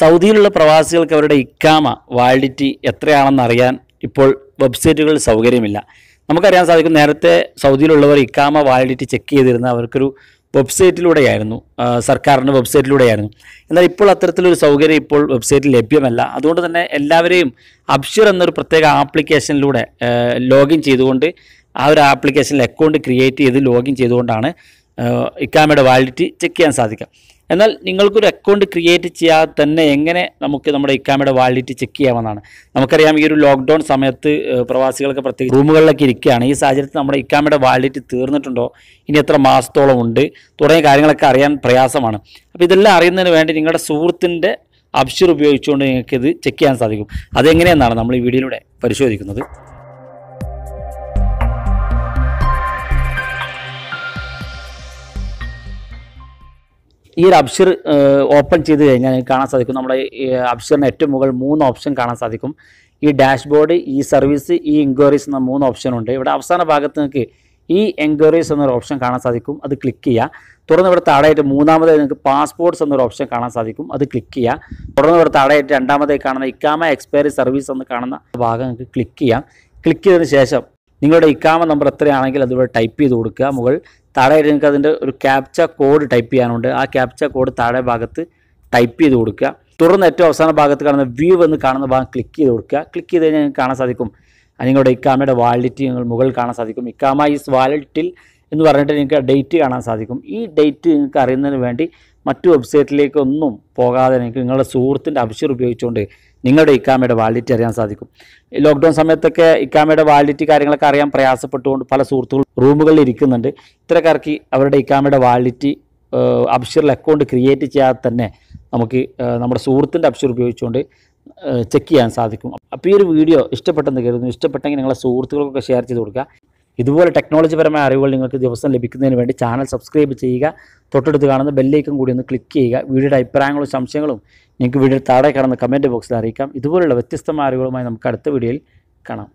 സൗദിയിലുള്ള പ്രവാസികൾക്ക് അവരുടെ ഇക്കാമ വാലിഡിറ്റി എത്രയാണെന്ന് അറിയാൻ ഇപ്പോൾ വെബ്സൈറ്റുകൾ സൗകര്യമില്ല നമുക്കറിയാൻ സാധിക്കും നേരത്തെ സൗദിയിലുള്ളവർ ഇക്കാമ വാലിഡിറ്റി ചെക്ക് ചെയ്തിരുന്ന അവർക്കൊരു വെബ്സൈറ്റിലൂടെയായിരുന്നു സർക്കാരിൻ്റെ വെബ്സൈറ്റിലൂടെയായിരുന്നു എന്നാൽ ഇപ്പോൾ അത്തരത്തിലൊരു സൗകര്യം ഇപ്പോൾ വെബ്സൈറ്റിൽ ലഭ്യമല്ല അതുകൊണ്ട് തന്നെ എല്ലാവരെയും അബ്ഷിർ എന്നൊരു പ്രത്യേക ആപ്ലിക്കേഷനിലൂടെ ലോഗിൻ ചെയ്തുകൊണ്ട് ആ ഒരു ആപ്ലിക്കേഷനിൽ അക്കൗണ്ട് ക്രിയേറ്റ് ചെയ്ത് ലോഗിൻ ചെയ്തുകൊണ്ടാണ് ഇക്കാമയുടെ വാലിഡിറ്റി ചെക്ക് ചെയ്യാൻ സാധിക്കാം എന്നാൽ നിങ്ങൾക്കൊരു അക്കൗണ്ട് ക്രിയേറ്റ് ചെയ്യാതെ തന്നെ എങ്ങനെ നമുക്ക് നമ്മുടെ ഇക്കാമയുടെ വാലിഡിറ്റി ചെക്ക് ചെയ്യാമെന്നാണ് നമുക്കറിയാം ഈ ഒരു ലോക്ക്ഡൗൺ സമയത്ത് പ്രവാസികൾക്ക് പ്രത്യേക റൂമുകളിലൊക്കെ ഇരിക്കുകയാണ് ഈ സാഹചര്യത്തിൽ നമ്മുടെ ഇക്കാമയുടെ വാലിഡിറ്റി തീർന്നിട്ടുണ്ടോ ഇനി എത്ര മാസത്തോളം ഉണ്ട് തുടങ്ങിയ കാര്യങ്ങളൊക്കെ അറിയാൻ പ്രയാസമാണ് അപ്പോൾ ഇതെല്ലാം അറിയുന്നതിന് വേണ്ടി നിങ്ങളുടെ സുഹൃത്തിൻ്റെ അബ്ഷർ ഉപയോഗിച്ചുകൊണ്ട് നിങ്ങൾക്കിത് ചെക്ക് ചെയ്യാൻ സാധിക്കും അതെങ്ങനെയെന്നാണ് നമ്മൾ ഈ വീഡിയോയിലൂടെ പരിശോധിക്കുന്നത് ഈ ഒരു അബ്ഷിർ ഓപ്പൺ ചെയ്ത് കഴിഞ്ഞാൽ കാണാൻ സാധിക്കും നമ്മുടെ അബ്ഷിറിന് ഏറ്റവും മുകളിൽ മൂന്ന് ഓപ്ഷൻ കാണാൻ സാധിക്കും ഈ ഡാഷ്ബോർഡ് ഈ സർവീസ് ഈ എൻക്വയറീസ് എന്ന മൂന്ന് ഓപ്ഷനുണ്ട് ഇവിടെ അവസാന ഭാഗത്ത് നിങ്ങൾക്ക് ഈ എൻക്വയറീസ് എന്നൊരു ഓപ്ഷൻ കാണാൻ സാധിക്കും അത് ക്ലിക്ക് ചെയ്യുക തുടർന്ന് ഇവിടെ താഴെയായിട്ട് മൂന്നാമതായി നിങ്ങൾക്ക് പാസ്പോർട്ട്സ് എന്നൊരു ഓപ്ഷൻ കാണാൻ സാധിക്കും അത് ക്ലിക്ക് ചെയ്യുക തുടർന്ന് ഇവിടെ താഴെയായിട്ട് രണ്ടാമതായി കാണുന്ന ഇക്കാമ എക്സ്പയറി സർവീസ് എന്ന് കാണുന്ന ഭാഗം നിങ്ങൾക്ക് ക്ലിക്ക് ചെയ്യാം ക്ലിക്ക് ചെയ്തതിന് ശേഷം നിങ്ങളുടെ ഇക്കാമ നമ്പർ എത്രയാണെങ്കിൽ അതുപോലെ ടൈപ്പ് ചെയ്ത് കൊടുക്കുക മുകൾ താഴെ നിങ്ങൾക്ക് അതിൻ്റെ ഒരു ക്യാപ്ച കോഡ് ടൈപ്പ് ചെയ്യാനുണ്ട് ആ ക്യാപ്ച കോഡ് താഴെ ഭാഗത്ത് ടൈപ്പ് ചെയ്ത് കൊടുക്കുക തുറന്ന് ഏറ്റവും അവസാന ഭാഗത്ത് കാണുന്ന വ്യൂ എന്ന് കാണുന്ന ഭാഗം ക്ലിക്ക് ചെയ്ത് കൊടുക്കുക ക്ലിക്ക് ചെയ്ത് കഴിഞ്ഞാൽ കാണാൻ സാധിക്കും നിങ്ങളുടെ ഇക്കാമയുടെ വാലിഡിറ്റി നിങ്ങൾ മുകളിൽ കാണാൻ സാധിക്കും ഇക്കാമ ഈസ് വാലറ്റിൽ എന്ന് പറഞ്ഞിട്ട് നിങ്ങൾക്ക് ഡേറ്റ് കാണാൻ സാധിക്കും ഈ ഡേറ്റ് നിങ്ങൾക്ക് അറിയുന്നതിന് വേണ്ടി മറ്റു വെബ്സൈറ്റിലേക്കൊന്നും പോകാതെ നിങ്ങൾക്ക് നിങ്ങളുടെ സുഹൃത്തിൻ്റെ അഭിഷർ ഉപയോഗിച്ചുകൊണ്ട് നിങ്ങളുടെ ഇക്കാമയുടെ വാലിറ്റി അറിയാൻ സാധിക്കും ലോക്ക്ഡൗൺ സമയത്തൊക്കെ ഇക്കാമയുടെ വാലിറ്റി കാര്യങ്ങളൊക്കെ അറിയാൻ പ്രയാസപ്പെട്ടുകൊണ്ട് പല സുഹൃത്തുക്കൾ റൂമുകളിൽ ഇരിക്കുന്നുണ്ട് ഇത്രക്കാർക്ക് അവരുടെ ഇക്കാമയുടെ വാലിറ്റി അബ്ഷറിൽ അക്കൗണ്ട് ക്രിയേറ്റ് ചെയ്യാതെ തന്നെ നമുക്ക് നമ്മുടെ സുഹൃത്തിൻ്റെ അബ്ഷർ ഉപയോഗിച്ചുകൊണ്ട് ചെക്ക് ചെയ്യാൻ സാധിക്കും അപ്പോൾ ഈ ഒരു വീഡിയോ ഇഷ്ടപ്പെട്ടെന്ന് കരുതുന്നു ഇഷ്ടപ്പെട്ടെങ്കിൽ നിങ്ങളെ സുഹൃത്തുക്കൾക്കൊക്കെ ഷെയർ ചെയ്ത് കൊടുക്കുക ഇതുപോലെ ടെക്നോളജിപരമായ അറിവുകൾ നിങ്ങൾക്ക് ദിവസം ലഭിക്കുന്നതിന് വേണ്ടി ചാനൽ സബ്സ്ക്രൈബ് ചെയ്യുക തൊട്ടടുത്ത് കാണുന്ന ബെല്ലേക്കും കൂടി ഒന്ന് ക്ലിക്ക് ചെയ്യുക വീഡിയോയുടെ അഭിപ്രായങ്ങളും സംശയങ്ങളും നിങ്ങൾക്ക് വീഡിയോ താഴെ കാണുന്ന കമൻറ്റ് ബോക്സിൽ അറിയിക്കാം ഇതുപോലുള്ള വ്യത്യസ്തമായ അറിവുകളുമായി നമുക്ക് അടുത്ത വീഡിയോയിൽ കാണാം